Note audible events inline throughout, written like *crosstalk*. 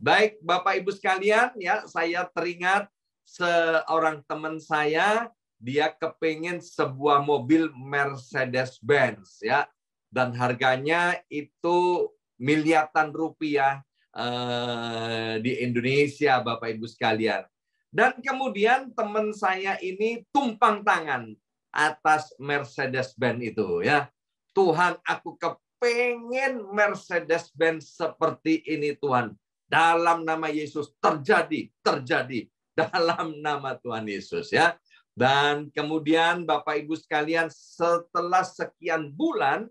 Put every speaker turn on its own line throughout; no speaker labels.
Baik Bapak Ibu sekalian, ya saya teringat seorang teman saya dia kepingin sebuah mobil Mercedes Benz ya dan harganya itu miliaran rupiah eh, di Indonesia Bapak Ibu sekalian. Dan kemudian teman saya ini tumpang tangan atas Mercedes Benz itu ya. Tuhan aku kepingin Mercedes Benz seperti ini Tuhan. Dalam nama Yesus terjadi, terjadi *laughs* dalam nama Tuhan Yesus ya. Dan kemudian Bapak Ibu sekalian setelah sekian bulan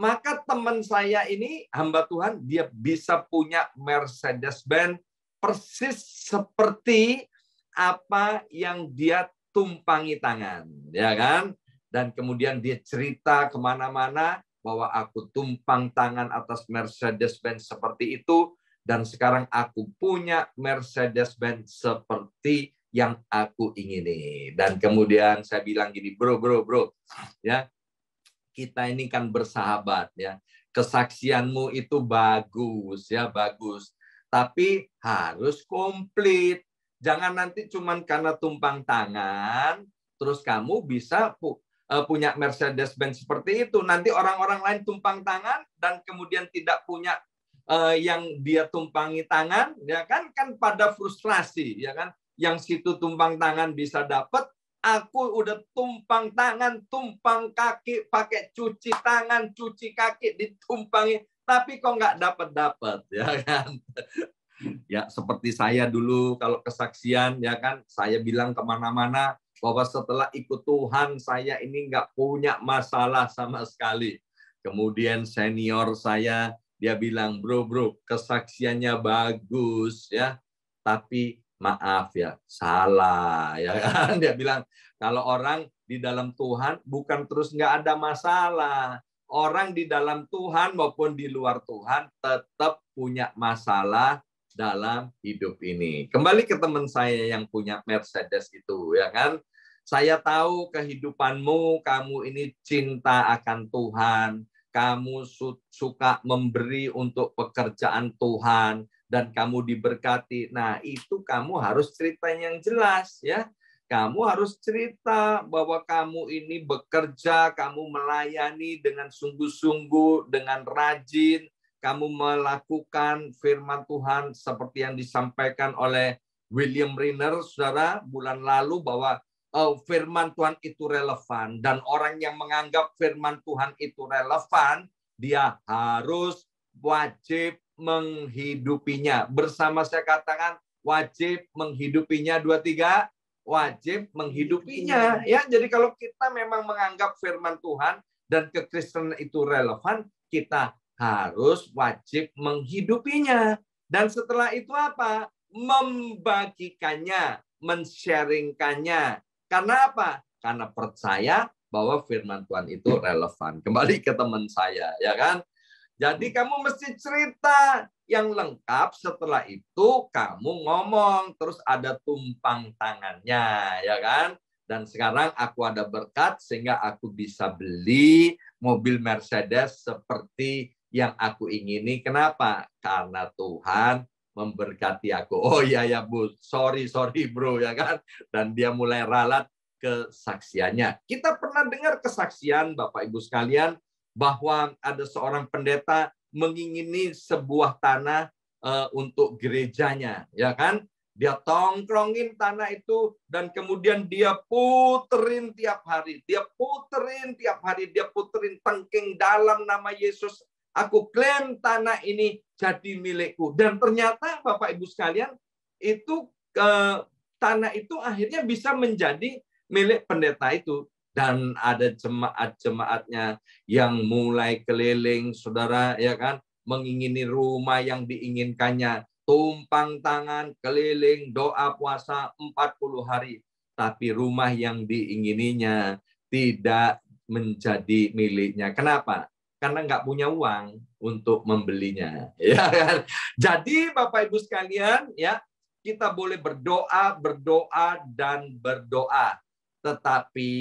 maka teman saya ini hamba Tuhan dia bisa punya Mercedes Benz persis seperti apa yang dia tumpangi tangan, ya kan? Dan kemudian dia cerita kemana-mana bahwa aku tumpang tangan atas Mercedes Benz seperti itu dan sekarang aku punya Mercedes-Benz seperti yang aku ingini. Dan kemudian saya bilang gini, bro, bro, bro, ya kita ini kan bersahabat ya. Kesaksianmu itu bagus ya, bagus. Tapi harus komplit. Jangan nanti cuman karena tumpang tangan, terus kamu bisa pu e, punya Mercedes-Benz seperti itu. Nanti orang-orang lain tumpang tangan dan kemudian tidak punya uh, yang dia tumpangi tangan ya kan kan pada frustrasi ya kan yang situ tumpang tangan bisa dapat aku udah tumpang tangan tumpang kaki pakai cuci tangan cuci kaki ditumpangi tapi kok nggak dapat dapat ya kan *laughs* ya seperti saya dulu kalau kesaksian ya kan saya bilang kemana-mana bahwa setelah ikut Tuhan saya ini nggak punya masalah sama sekali kemudian senior saya dia bilang bro bro kesaksiannya bagus ya tapi maaf ya salah *laughs* ya kan dia bilang kalau orang di dalam Tuhan bukan terus nggak ada masalah orang di dalam Tuhan maupun di luar Tuhan tetap punya masalah dalam hidup ini. Kembali ke teman saya yang punya Mercedes itu, ya kan? Saya tahu kehidupanmu, kamu ini cinta akan Tuhan, kamu suka memberi untuk pekerjaan Tuhan dan kamu diberkati. Nah, itu kamu harus cerita yang jelas ya. Kamu harus cerita bahwa kamu ini bekerja, kamu melayani dengan sungguh-sungguh, dengan rajin, kamu melakukan firman Tuhan seperti yang disampaikan oleh William Riner, saudara, bulan lalu bahwa Eh, firman Tuhan itu relevan dan orang yang menganggap firman Tuhan itu relevan, dia harus wajib menghidupinya. Bersama saya katakan wajib menghidupinya dua tiga wajib menghidupinya ya. Jadi kalau kita memang menganggap firman Tuhan dan kekristenan itu relevan, kita harus wajib menghidupinya. Dan setelah itu apa? Membagikannya, mensharingkannya, karena apa? Karena percaya bahwa firman Tuhan itu relevan. Kembali ke teman saya, ya kan? Jadi kamu mesti cerita yang lengkap. Setelah itu kamu ngomong, terus ada tumpang tangannya, ya kan? Dan sekarang aku ada berkat sehingga aku bisa beli mobil Mercedes seperti yang aku ingini. Kenapa? Karena Tuhan memberkati aku. Oh iya ya Bu, sorry sorry bro ya kan. Dan dia mulai ralat kesaksiannya. Kita pernah dengar kesaksian Bapak Ibu sekalian bahwa ada seorang pendeta mengingini sebuah tanah uh, untuk gerejanya, ya kan? Dia tongkrongin tanah itu dan kemudian dia puterin tiap hari, dia puterin tiap hari, dia puterin tengking dalam nama Yesus Aku klaim tanah ini jadi milikku. Dan ternyata Bapak Ibu sekalian, itu ke tanah itu akhirnya bisa menjadi milik pendeta itu dan ada jemaat-jemaatnya yang mulai keliling saudara ya kan mengingini rumah yang diinginkannya tumpang tangan keliling doa puasa 40 hari tapi rumah yang diingininya tidak menjadi miliknya kenapa karena nggak punya uang untuk membelinya. *laughs* Ya kan? Jadi Bapak Ibu sekalian, ya kita boleh berdoa, berdoa dan berdoa. Tetapi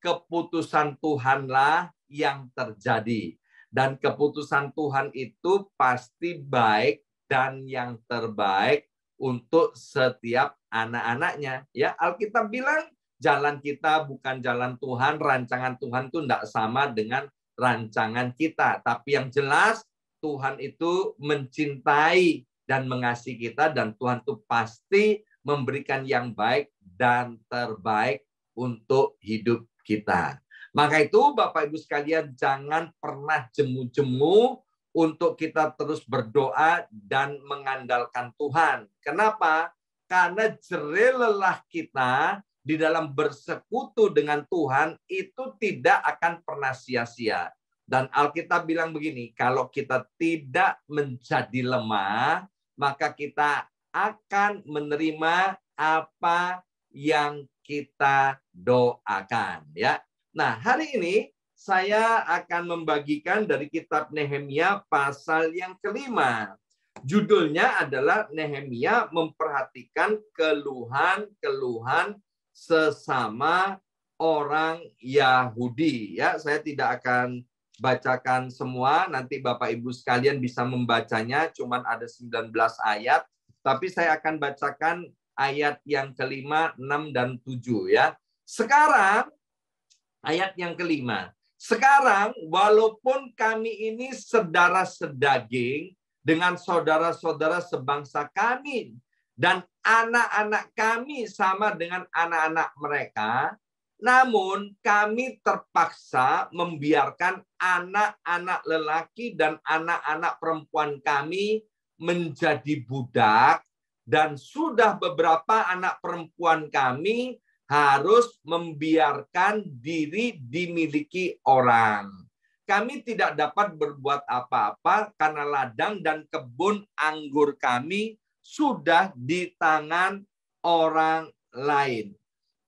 keputusan Tuhanlah yang terjadi. Dan keputusan Tuhan itu pasti baik dan yang terbaik untuk setiap anak-anaknya. Ya, Alkitab bilang jalan kita bukan jalan Tuhan, rancangan Tuhan itu tidak sama dengan rancangan kita. Tapi yang jelas Tuhan itu mencintai dan mengasihi kita dan Tuhan itu pasti memberikan yang baik dan terbaik untuk hidup kita. Maka itu Bapak Ibu sekalian jangan pernah jemu-jemu untuk kita terus berdoa dan mengandalkan Tuhan. Kenapa? Karena jerih lelah kita di dalam bersekutu dengan Tuhan itu tidak akan pernah sia-sia. Dan Alkitab bilang begini, kalau kita tidak menjadi lemah, maka kita akan menerima apa yang kita doakan, ya. Nah, hari ini saya akan membagikan dari kitab Nehemia pasal yang kelima. Judulnya adalah Nehemia memperhatikan keluhan-keluhan sesama orang Yahudi ya saya tidak akan bacakan semua nanti Bapak Ibu sekalian bisa membacanya cuman ada 19 ayat tapi saya akan bacakan ayat yang kelima, enam dan tujuh ya. Sekarang ayat yang kelima. Sekarang walaupun kami ini sedara sedaging dengan saudara-saudara sebangsa kami dan anak-anak kami sama dengan anak-anak mereka, namun kami terpaksa membiarkan anak-anak lelaki dan anak-anak perempuan kami menjadi budak dan sudah beberapa anak perempuan kami harus membiarkan diri dimiliki orang. Kami tidak dapat berbuat apa-apa karena ladang dan kebun anggur kami sudah di tangan orang lain.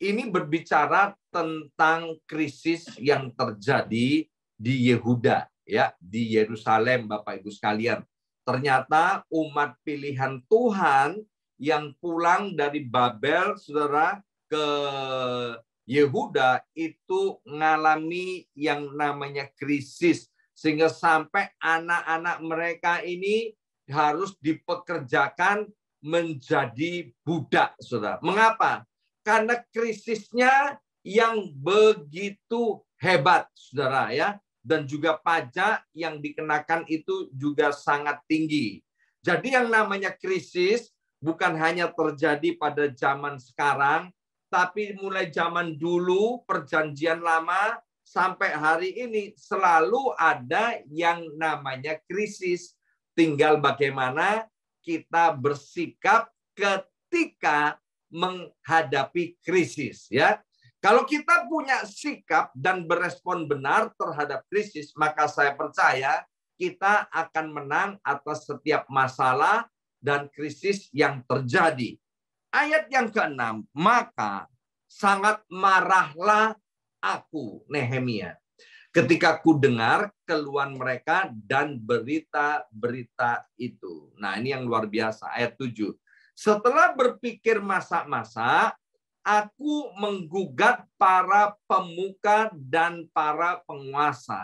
Ini berbicara tentang krisis yang terjadi di Yehuda ya, di Yerusalem Bapak Ibu sekalian. Ternyata umat pilihan Tuhan yang pulang dari Babel Saudara ke Yehuda itu mengalami yang namanya krisis sehingga sampai anak-anak mereka ini harus dipekerjakan menjadi budak, saudara. Mengapa? Karena krisisnya yang begitu hebat, saudara ya, dan juga pajak yang dikenakan itu juga sangat tinggi. Jadi yang namanya krisis bukan hanya terjadi pada zaman sekarang, tapi mulai zaman dulu perjanjian lama sampai hari ini selalu ada yang namanya krisis Tinggal bagaimana kita bersikap ketika menghadapi krisis ya. Kalau kita punya sikap dan berespon benar terhadap krisis, maka saya percaya kita akan menang atas setiap masalah dan krisis yang terjadi. Ayat yang keenam, maka sangat marahlah aku, Nehemia ketika ku dengar keluhan mereka dan berita-berita itu. Nah, ini yang luar biasa ayat 7. Setelah berpikir masa-masa, aku menggugat para pemuka dan para penguasa.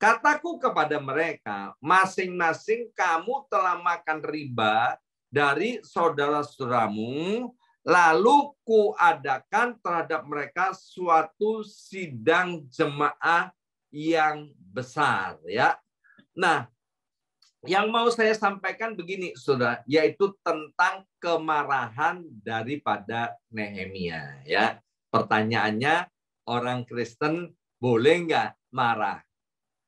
Kataku kepada mereka, masing-masing kamu telah makan riba dari saudara-saudaramu, lalu kuadakan terhadap mereka suatu sidang jemaah yang besar ya. Nah, yang mau saya sampaikan begini, saudara, yaitu tentang kemarahan daripada Nehemia. Ya, pertanyaannya, orang Kristen boleh nggak marah?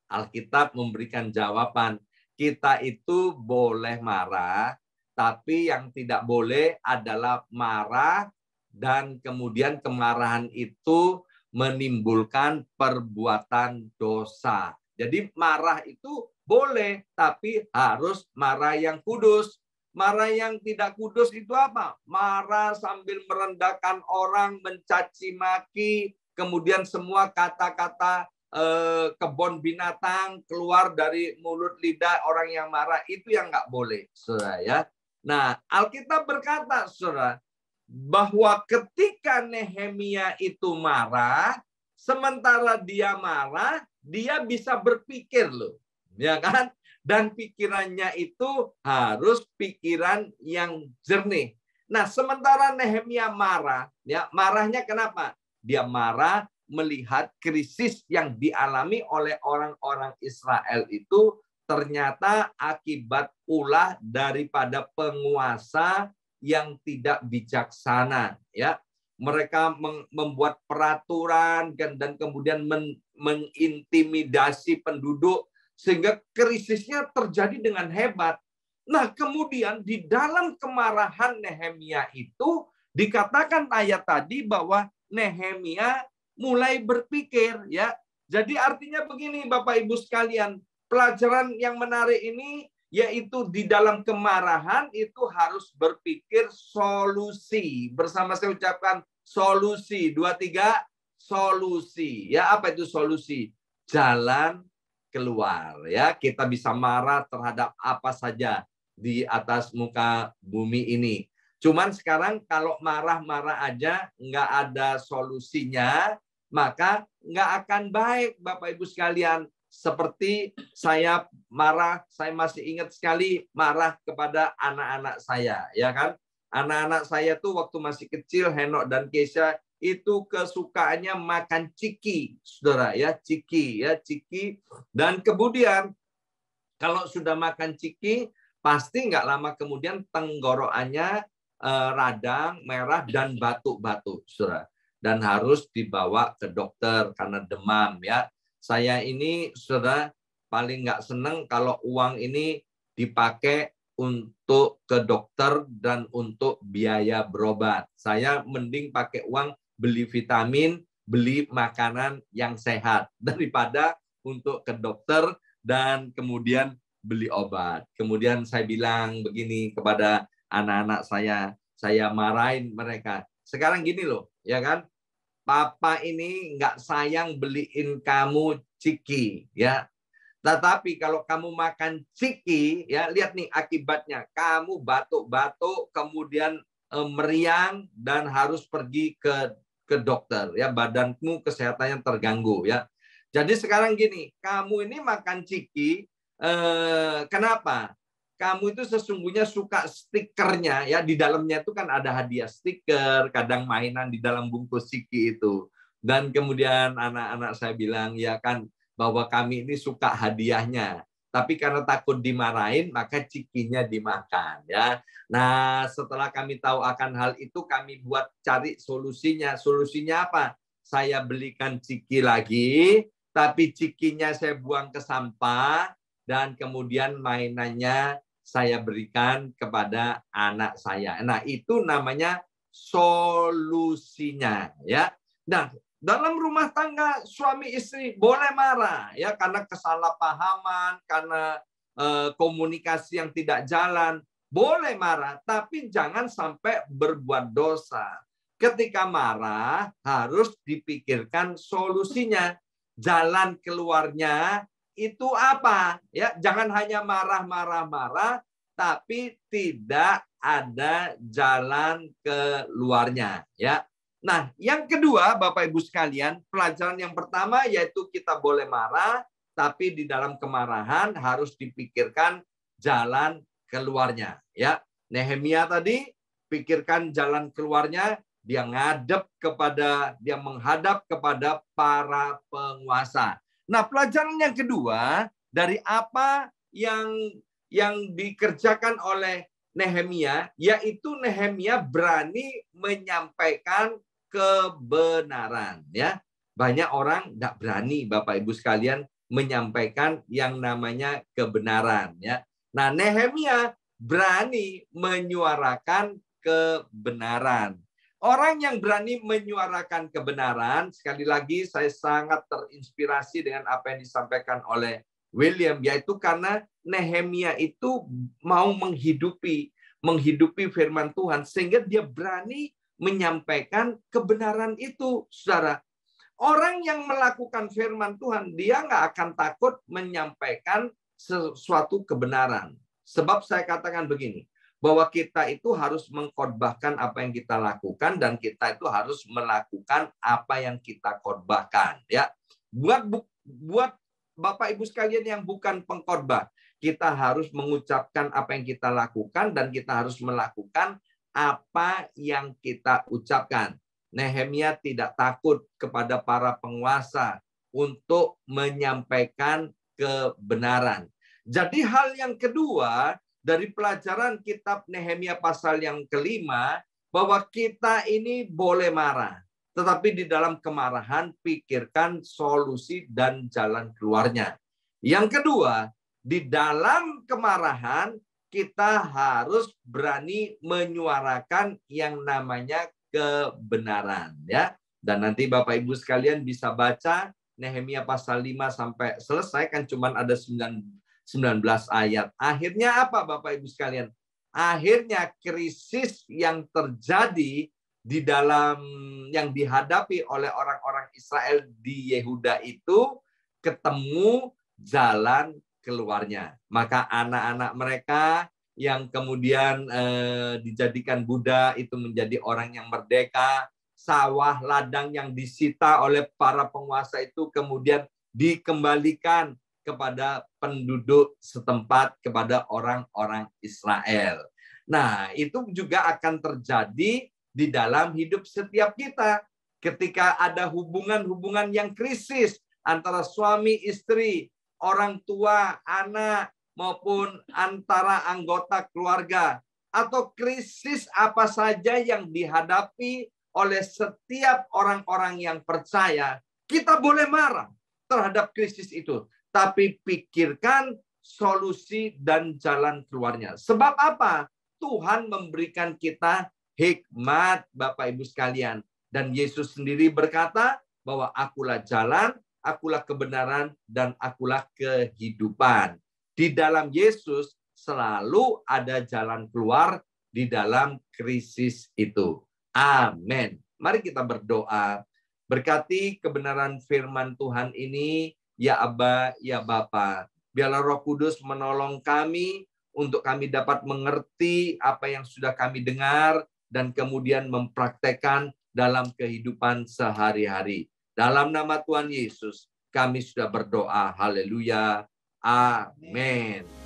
Alkitab memberikan jawaban, kita itu boleh marah, tapi yang tidak boleh adalah marah dan kemudian kemarahan itu menimbulkan perbuatan dosa. Jadi marah itu boleh, tapi harus marah yang kudus. Marah yang tidak kudus itu apa? Marah sambil merendahkan orang, mencaci maki, kemudian semua kata-kata eh, kebon binatang keluar dari mulut lidah orang yang marah itu yang nggak boleh, saudara ya. Nah, Alkitab berkata, saudara, bahwa ketika Nehemia itu marah, sementara dia marah, dia bisa berpikir loh, ya kan? Dan pikirannya itu harus pikiran yang jernih. Nah, sementara Nehemia marah, ya marahnya kenapa? Dia marah melihat krisis yang dialami oleh orang-orang Israel itu ternyata akibat ulah daripada penguasa yang tidak bijaksana ya mereka membuat peraturan kan, dan kemudian men mengintimidasi penduduk sehingga krisisnya terjadi dengan hebat. Nah, kemudian di dalam kemarahan Nehemia itu dikatakan ayat tadi bahwa Nehemia mulai berpikir ya. Jadi artinya begini Bapak Ibu sekalian, pelajaran yang menarik ini yaitu di dalam kemarahan itu harus berpikir solusi. Bersama saya ucapkan solusi. Dua, tiga, solusi. Ya, apa itu solusi? Jalan keluar. Ya, kita bisa marah terhadap apa saja di atas muka bumi ini. Cuman sekarang kalau marah-marah aja nggak ada solusinya, maka nggak akan baik Bapak Ibu sekalian seperti saya marah, saya masih ingat sekali marah kepada anak-anak saya, ya kan? Anak-anak saya tuh waktu masih kecil Henok dan Kesha itu kesukaannya makan ciki, saudara ya, ciki ya, ciki. Dan kemudian kalau sudah makan ciki, pasti nggak lama kemudian tenggorokannya eh, radang, merah dan batuk-batuk, saudara. Dan harus dibawa ke dokter karena demam ya. Saya ini, sudah paling nggak seneng kalau uang ini dipakai untuk ke dokter dan untuk biaya berobat. Saya mending pakai uang beli vitamin, beli makanan yang sehat *laughs* daripada untuk ke dokter dan kemudian beli obat. Kemudian saya bilang begini kepada anak-anak saya, saya marahin mereka. Sekarang gini loh, ya kan? Papa ini nggak sayang beliin kamu ciki, ya. Tetapi kalau kamu makan ciki, ya lihat nih akibatnya, kamu batuk-batuk, kemudian e, meriang dan harus pergi ke ke dokter, ya badanmu kesehatannya terganggu, ya. Jadi sekarang gini, kamu ini makan ciki, eh, kenapa? kamu itu sesungguhnya suka stikernya ya di dalamnya itu kan ada hadiah stiker, kadang mainan di dalam bungkus siki itu. Dan kemudian anak-anak saya bilang ya kan bahwa kami ini suka hadiahnya. Tapi karena takut dimarahin, maka cikinya dimakan. Ya, nah setelah kami tahu akan hal itu, kami buat cari solusinya. Solusinya apa? Saya belikan ciki lagi, tapi cikinya saya buang ke sampah dan kemudian mainannya saya berikan kepada anak saya. Nah, itu namanya solusinya ya. Nah, dalam rumah tangga suami istri boleh marah ya karena kesalahpahaman, karena eh, komunikasi yang tidak jalan, boleh marah tapi jangan sampai berbuat dosa. Ketika marah harus dipikirkan solusinya, jalan keluarnya itu apa ya jangan hanya marah-marah-marah tapi tidak ada jalan keluarnya ya nah yang kedua Bapak Ibu sekalian pelajaran yang pertama yaitu kita boleh marah tapi di dalam kemarahan harus dipikirkan jalan keluarnya ya Nehemia tadi pikirkan jalan keluarnya dia ngadep kepada dia menghadap kepada para penguasa Nah, pelajaran yang kedua dari apa yang yang dikerjakan oleh Nehemia yaitu Nehemia berani menyampaikan kebenaran ya. Banyak orang tidak berani Bapak Ibu sekalian menyampaikan yang namanya kebenaran ya. Nah, Nehemia berani menyuarakan kebenaran. Orang yang berani menyuarakan kebenaran, sekali lagi saya sangat terinspirasi dengan apa yang disampaikan oleh William, yaitu karena Nehemia itu mau menghidupi menghidupi firman Tuhan sehingga dia berani menyampaikan kebenaran itu, saudara. Orang yang melakukan firman Tuhan, dia nggak akan takut menyampaikan sesuatu kebenaran. Sebab saya katakan begini, bahwa kita itu harus mengkhotbahkan apa yang kita lakukan dan kita itu harus melakukan apa yang kita khotbahkan ya buat buat Bapak Ibu sekalian yang bukan pengkhotbah kita harus mengucapkan apa yang kita lakukan dan kita harus melakukan apa yang kita ucapkan Nehemia tidak takut kepada para penguasa untuk menyampaikan kebenaran jadi hal yang kedua dari pelajaran kitab Nehemia pasal yang kelima bahwa kita ini boleh marah, tetapi di dalam kemarahan pikirkan solusi dan jalan keluarnya. Yang kedua, di dalam kemarahan kita harus berani menyuarakan yang namanya kebenaran ya. Dan nanti Bapak Ibu sekalian bisa baca Nehemia pasal 5 sampai selesai kan cuman ada 9 19 ayat. Akhirnya apa Bapak Ibu sekalian? Akhirnya krisis yang terjadi di dalam yang dihadapi oleh orang-orang Israel di Yehuda itu ketemu jalan keluarnya. Maka anak-anak mereka yang kemudian eh, dijadikan Buddha itu menjadi orang yang merdeka, sawah ladang yang disita oleh para penguasa itu kemudian dikembalikan kepada penduduk setempat, kepada orang-orang Israel. Nah, itu juga akan terjadi di dalam hidup setiap kita. Ketika ada hubungan-hubungan yang krisis antara suami istri, orang tua, anak, maupun antara anggota keluarga, atau krisis apa saja yang dihadapi oleh setiap orang-orang yang percaya, kita boleh marah terhadap krisis itu tapi pikirkan solusi dan jalan keluarnya. Sebab apa? Tuhan memberikan kita hikmat, Bapak Ibu sekalian. Dan Yesus sendiri berkata bahwa akulah jalan, akulah kebenaran, dan akulah kehidupan. Di dalam Yesus selalu ada jalan keluar di dalam krisis itu. Amin. Mari kita berdoa. Berkati kebenaran firman Tuhan ini ya Abba, ya Bapa. Biarlah Roh Kudus menolong kami untuk kami dapat mengerti apa yang sudah kami dengar dan kemudian mempraktekkan dalam kehidupan sehari-hari. Dalam nama Tuhan Yesus, kami sudah berdoa. Haleluya. Amin.